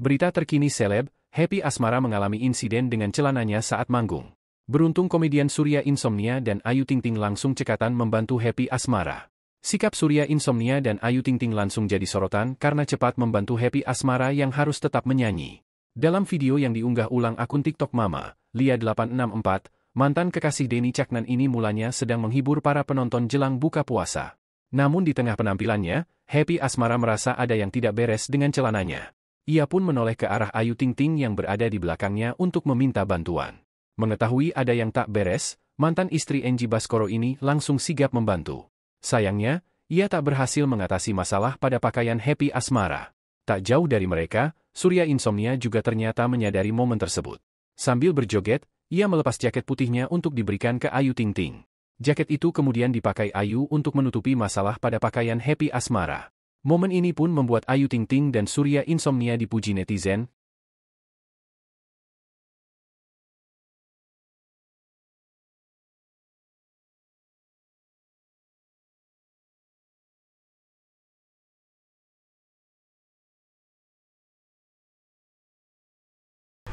Berita terkini seleb, Happy Asmara mengalami insiden dengan celananya saat manggung. Beruntung komedian Surya Insomnia dan Ayu Ting Ting langsung cekatan membantu Happy Asmara. Sikap Surya Insomnia dan Ayu Ting Ting langsung jadi sorotan karena cepat membantu Happy Asmara yang harus tetap menyanyi. Dalam video yang diunggah ulang akun TikTok Mama, Lia864, mantan kekasih Denny Caknan ini mulanya sedang menghibur para penonton jelang buka puasa. Namun di tengah penampilannya, Happy Asmara merasa ada yang tidak beres dengan celananya. Ia pun menoleh ke arah Ayu Ting Ting yang berada di belakangnya untuk meminta bantuan. Mengetahui ada yang tak beres, mantan istri Enji Baskoro ini langsung sigap membantu. Sayangnya, ia tak berhasil mengatasi masalah pada pakaian Happy Asmara. Tak jauh dari mereka, Surya Insomnia juga ternyata menyadari momen tersebut. Sambil berjoget, ia melepas jaket putihnya untuk diberikan ke Ayu Ting Ting. Jaket itu kemudian dipakai Ayu untuk menutupi masalah pada pakaian Happy Asmara. Momen ini pun membuat Ayu Ting Ting dan Surya Insomnia dipuji netizen.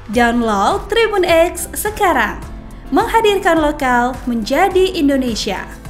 Download Tribun X sekarang, menghadirkan lokal menjadi Indonesia.